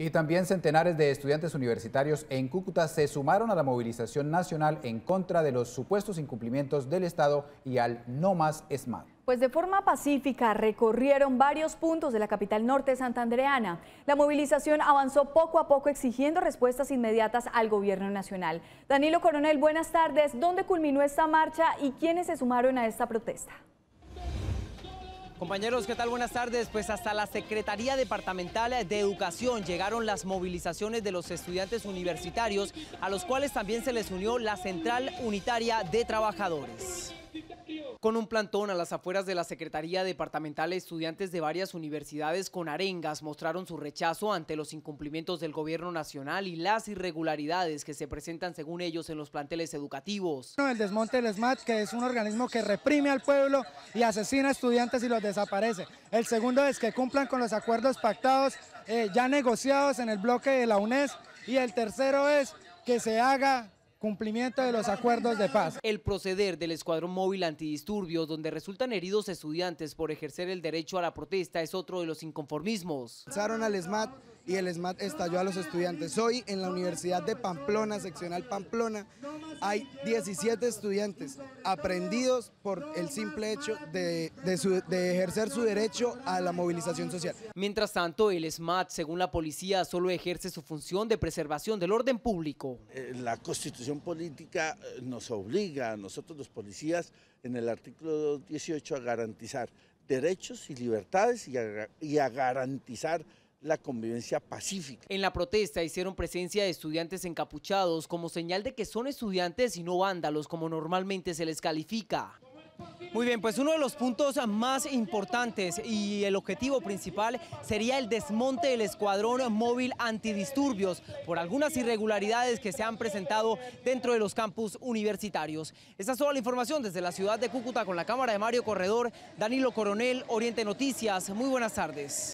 Y también centenares de estudiantes universitarios en Cúcuta se sumaron a la movilización nacional en contra de los supuestos incumplimientos del Estado y al No Más ESMAD. Pues de forma pacífica recorrieron varios puntos de la capital norte santandereana. La movilización avanzó poco a poco exigiendo respuestas inmediatas al gobierno nacional. Danilo Coronel, buenas tardes. ¿Dónde culminó esta marcha y quiénes se sumaron a esta protesta? Compañeros, ¿qué tal? Buenas tardes. Pues hasta la Secretaría Departamental de Educación llegaron las movilizaciones de los estudiantes universitarios, a los cuales también se les unió la Central Unitaria de Trabajadores. Con un plantón a las afueras de la Secretaría Departamental, estudiantes de varias universidades con arengas mostraron su rechazo ante los incumplimientos del gobierno nacional y las irregularidades que se presentan según ellos en los planteles educativos. El desmonte del SMAT, que es un organismo que reprime al pueblo, y asesina a estudiantes y los desaparece. El segundo es que cumplan con los acuerdos pactados eh, ya negociados en el bloque de la UNES. Y el tercero es que se haga cumplimiento de los acuerdos de paz. El proceder del escuadrón móvil antidisturbios, donde resultan heridos estudiantes por ejercer el derecho a la protesta, es otro de los inconformismos. Lanzaron al SMAT y el SMAT estalló a los estudiantes. Hoy en la Universidad de Pamplona, seccional Pamplona, hay 17 estudiantes aprendidos por el simple hecho de, de ejercer su derecho a la movilización social. Mientras tanto, el SMAT, según la policía, solo ejerce su función de preservación del orden público. Eh, la Constitución política eh, nos obliga a nosotros los policías en el artículo 18 a garantizar derechos y libertades y a garantizar la convivencia pacífica. En la protesta hicieron presencia de estudiantes encapuchados como señal de que son estudiantes y no vándalos como normalmente se les califica. Muy bien, pues uno de los puntos más importantes y el objetivo principal sería el desmonte del escuadrón móvil antidisturbios por algunas irregularidades que se han presentado dentro de los campus universitarios. Esta es toda la información desde la ciudad de Cúcuta con la cámara de Mario Corredor, Danilo Coronel, Oriente Noticias. Muy buenas tardes.